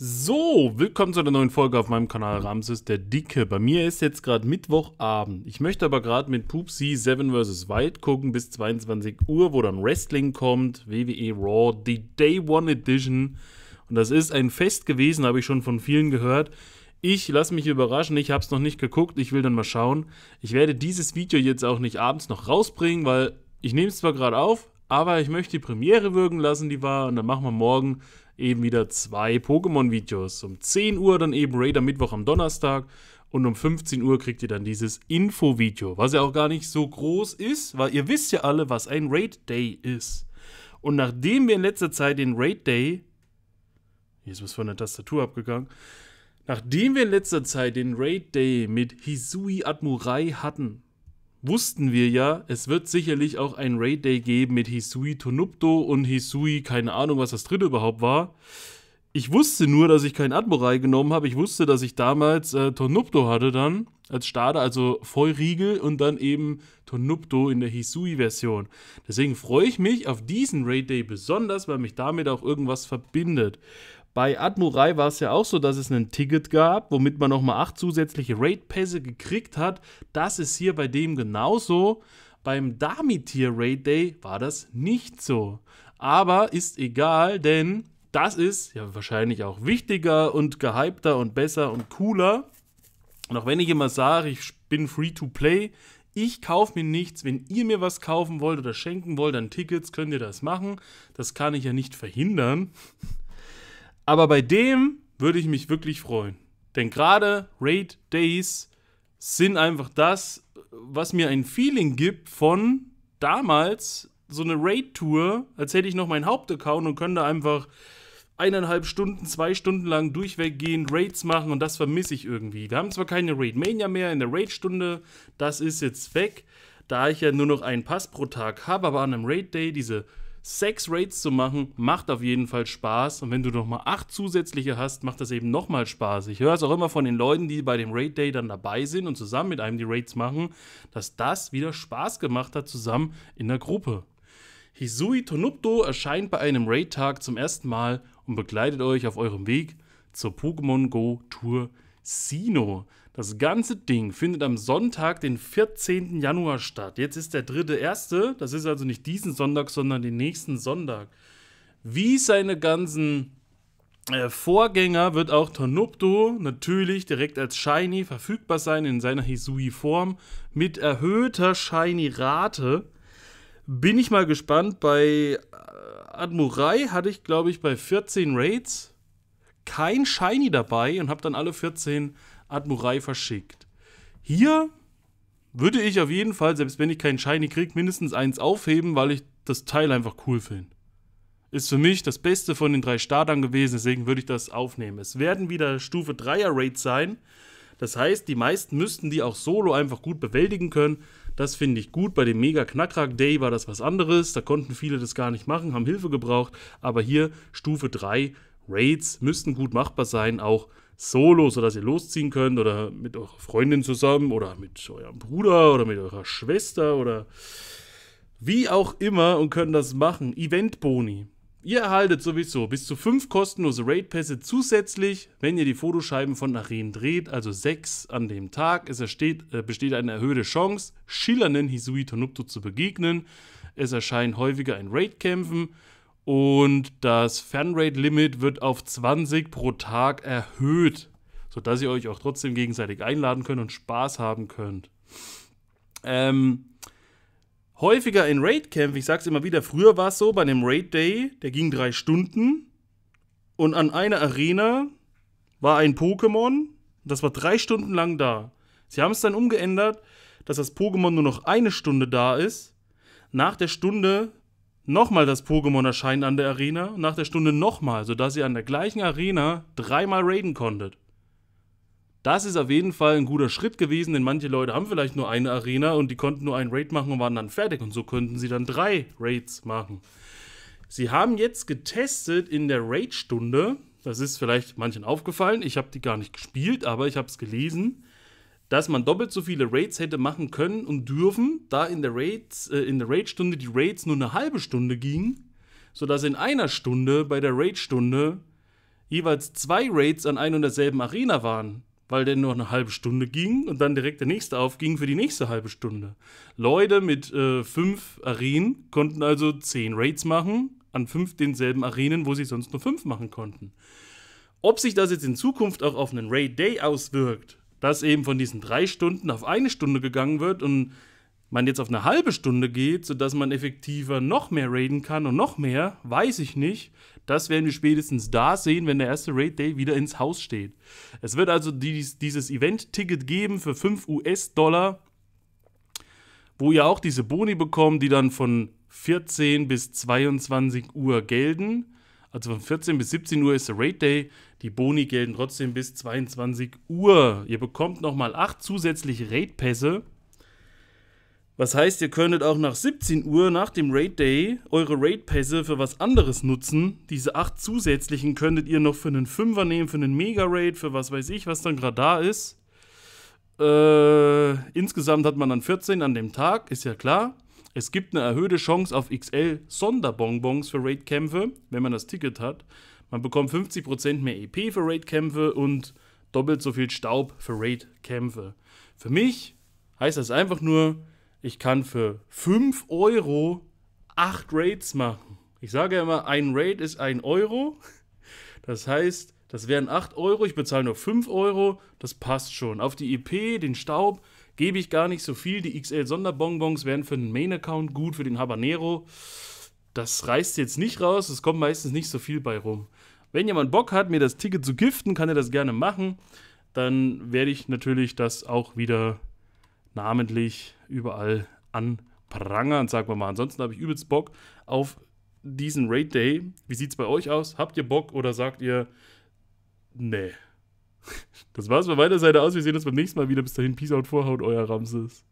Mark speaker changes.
Speaker 1: So, willkommen zu einer neuen Folge auf meinem Kanal Ramses der Dicke. Bei mir ist jetzt gerade Mittwochabend. Ich möchte aber gerade mit Pupsi 7 vs. White gucken bis 22 Uhr, wo dann Wrestling kommt, WWE Raw, die Day One Edition. Und das ist ein Fest gewesen, habe ich schon von vielen gehört. Ich lasse mich überraschen, ich habe es noch nicht geguckt, ich will dann mal schauen. Ich werde dieses Video jetzt auch nicht abends noch rausbringen, weil ich nehme es zwar gerade auf, aber ich möchte die Premiere wirken lassen, die war, und dann machen wir morgen eben wieder zwei Pokémon-Videos. Um 10 Uhr dann eben Raider Mittwoch am Donnerstag und um 15 Uhr kriegt ihr dann dieses Info-Video, was ja auch gar nicht so groß ist, weil ihr wisst ja alle, was ein Raid Day ist. Und nachdem wir in letzter Zeit den Raid Day, Hier ist was von der Tastatur abgegangen, nachdem wir in letzter Zeit den Raid Day mit Hisui Admurai hatten, wussten wir ja, es wird sicherlich auch ein Raid Day geben mit Hisui Tonupto und Hisui, keine Ahnung, was das dritte überhaupt war. Ich wusste nur, dass ich keinen Admiral genommen habe. Ich wusste, dass ich damals äh, Tonupto hatte dann als Starter, also Vollriegel und dann eben Tonupto in der Hisui-Version. Deswegen freue ich mich auf diesen Raid Day besonders, weil mich damit auch irgendwas verbindet. Bei Admurai war es ja auch so, dass es ein Ticket gab, womit man nochmal 8 zusätzliche Raid-Pässe gekriegt hat. Das ist hier bei dem genauso. Beim Damitier Raid Day war das nicht so. Aber ist egal, denn das ist ja wahrscheinlich auch wichtiger und gehypter und besser und cooler. Und auch wenn ich immer sage, ich bin free to play, ich kaufe mir nichts. Wenn ihr mir was kaufen wollt oder schenken wollt an Tickets, könnt ihr das machen. Das kann ich ja nicht verhindern. Aber bei dem würde ich mich wirklich freuen. Denn gerade Raid Days sind einfach das, was mir ein Feeling gibt von damals so eine Raid-Tour, als hätte ich noch meinen Hauptaccount und könnte einfach eineinhalb Stunden, zwei Stunden lang durchweg gehen, Raids machen und das vermisse ich irgendwie. Wir haben zwar keine Raid-Mania mehr in der Raid-Stunde, das ist jetzt weg, da ich ja nur noch einen Pass pro Tag habe, aber an einem Raid-Day diese sechs Raids zu machen, macht auf jeden Fall Spaß. Und wenn du nochmal acht zusätzliche hast, macht das eben nochmal Spaß. Ich höre es auch immer von den Leuten, die bei dem Raid Day dann dabei sind und zusammen mit einem die Raids machen, dass das wieder Spaß gemacht hat, zusammen in der Gruppe. Hisui Tonupto erscheint bei einem Raid-Tag zum ersten Mal und begleitet euch auf eurem Weg zur Pokémon Go Tour Sino. Das ganze Ding findet am Sonntag, den 14. Januar statt. Jetzt ist der dritte erste, das ist also nicht diesen Sonntag, sondern den nächsten Sonntag. Wie seine ganzen äh, Vorgänger wird auch Tornupto natürlich direkt als Shiny verfügbar sein in seiner Hisui-Form mit erhöhter Shiny-Rate. Bin ich mal gespannt. Bei äh, Admurai hatte ich, glaube ich, bei 14 Raids kein Shiny dabei und habe dann alle 14 Admurai verschickt. Hier würde ich auf jeden Fall, selbst wenn ich keinen Shiny kriege, mindestens eins aufheben, weil ich das Teil einfach cool finde. Ist für mich das Beste von den drei Startern gewesen, deswegen würde ich das aufnehmen. Es werden wieder Stufe 3er Raids sein. Das heißt, die meisten müssten die auch solo einfach gut bewältigen können. Das finde ich gut. Bei dem Mega Knackrack Day war das was anderes. Da konnten viele das gar nicht machen, haben Hilfe gebraucht. Aber hier Stufe 3 Raids müssten gut machbar sein, auch Solo, sodass ihr losziehen könnt oder mit eurer Freundin zusammen oder mit eurem Bruder oder mit eurer Schwester oder wie auch immer und könnt das machen. Eventboni. Ihr erhaltet sowieso bis zu fünf kostenlose Raid-Pässe zusätzlich, wenn ihr die Fotoscheiben von Arenen dreht, also sechs an dem Tag. Es ersteht, äh, besteht eine erhöhte Chance, schillernden Hisui Tonupto zu begegnen. Es erscheinen häufiger ein Raid-Kämpfen. Und das Fanrate-Limit wird auf 20 pro Tag erhöht, sodass ihr euch auch trotzdem gegenseitig einladen könnt und Spaß haben könnt. Ähm, häufiger in Raid-Camp, ich sag's immer wieder, früher war es so, bei einem Raid-Day, der ging drei Stunden. Und an einer Arena war ein Pokémon, das war drei Stunden lang da. Sie haben es dann umgeändert, dass das Pokémon nur noch eine Stunde da ist. Nach der Stunde Nochmal das Pokémon erscheinen an der Arena, nach der Stunde nochmal, sodass ihr an der gleichen Arena dreimal raiden konntet. Das ist auf jeden Fall ein guter Schritt gewesen, denn manche Leute haben vielleicht nur eine Arena und die konnten nur einen Raid machen und waren dann fertig und so könnten sie dann drei Raids machen. Sie haben jetzt getestet in der Raid-Stunde, das ist vielleicht manchen aufgefallen, ich habe die gar nicht gespielt, aber ich habe es gelesen, dass man doppelt so viele Raids hätte machen können und dürfen, da in der, Raids, äh, in der Raid-Stunde die Raids nur eine halbe Stunde gingen, sodass in einer Stunde bei der Raid-Stunde jeweils zwei Raids an ein und derselben Arena waren, weil der nur eine halbe Stunde ging und dann direkt der nächste aufging für die nächste halbe Stunde. Leute mit äh, fünf Arenen konnten also zehn Raids machen an fünf denselben Arenen, wo sie sonst nur fünf machen konnten. Ob sich das jetzt in Zukunft auch auf einen Raid Day auswirkt, dass eben von diesen drei Stunden auf eine Stunde gegangen wird und man jetzt auf eine halbe Stunde geht, sodass man effektiver noch mehr raiden kann und noch mehr, weiß ich nicht. Das werden wir spätestens da sehen, wenn der erste Raid Day wieder ins Haus steht. Es wird also dies, dieses Event-Ticket geben für 5 US-Dollar, wo ihr auch diese Boni bekommt, die dann von 14 bis 22 Uhr gelten. Also von 14 bis 17 Uhr ist der Rate Day. Die Boni gelten trotzdem bis 22 Uhr. Ihr bekommt nochmal 8 zusätzliche Rate-Pässe. Was heißt, ihr könntet auch nach 17 Uhr nach dem Raid Day eure Raid Pässe für was anderes nutzen. Diese 8 zusätzlichen könntet ihr noch für einen Fünfer nehmen, für einen Mega Raid, für was weiß ich, was dann gerade da ist. Äh, insgesamt hat man dann 14 an dem Tag, ist ja klar. Es gibt eine erhöhte Chance auf XL-Sonderbonbons für Raidkämpfe, wenn man das Ticket hat. Man bekommt 50% mehr EP für Raidkämpfe und doppelt so viel Staub für Raidkämpfe. Für mich heißt das einfach nur, ich kann für 5 Euro 8 Raids machen. Ich sage ja immer, ein Raid ist 1 Euro. Das heißt, das wären 8 Euro, ich bezahle nur 5 Euro. Das passt schon. Auf die EP, den Staub, Gebe ich gar nicht so viel. Die XL-Sonderbonbons wären für den Main-Account gut, für den Habanero. Das reißt jetzt nicht raus, es kommt meistens nicht so viel bei rum. Wenn jemand Bock hat, mir das Ticket zu giften, kann er das gerne machen. Dann werde ich natürlich das auch wieder namentlich überall anprangern, sagen wir mal. Ansonsten habe ich übelst Bock auf diesen Raid Day. Wie sieht es bei euch aus? Habt ihr Bock oder sagt ihr, nee? Das war's von meiner Seite aus. Wir sehen uns beim nächsten Mal wieder. Bis dahin, Peace out, Vorhaut, euer Ramses.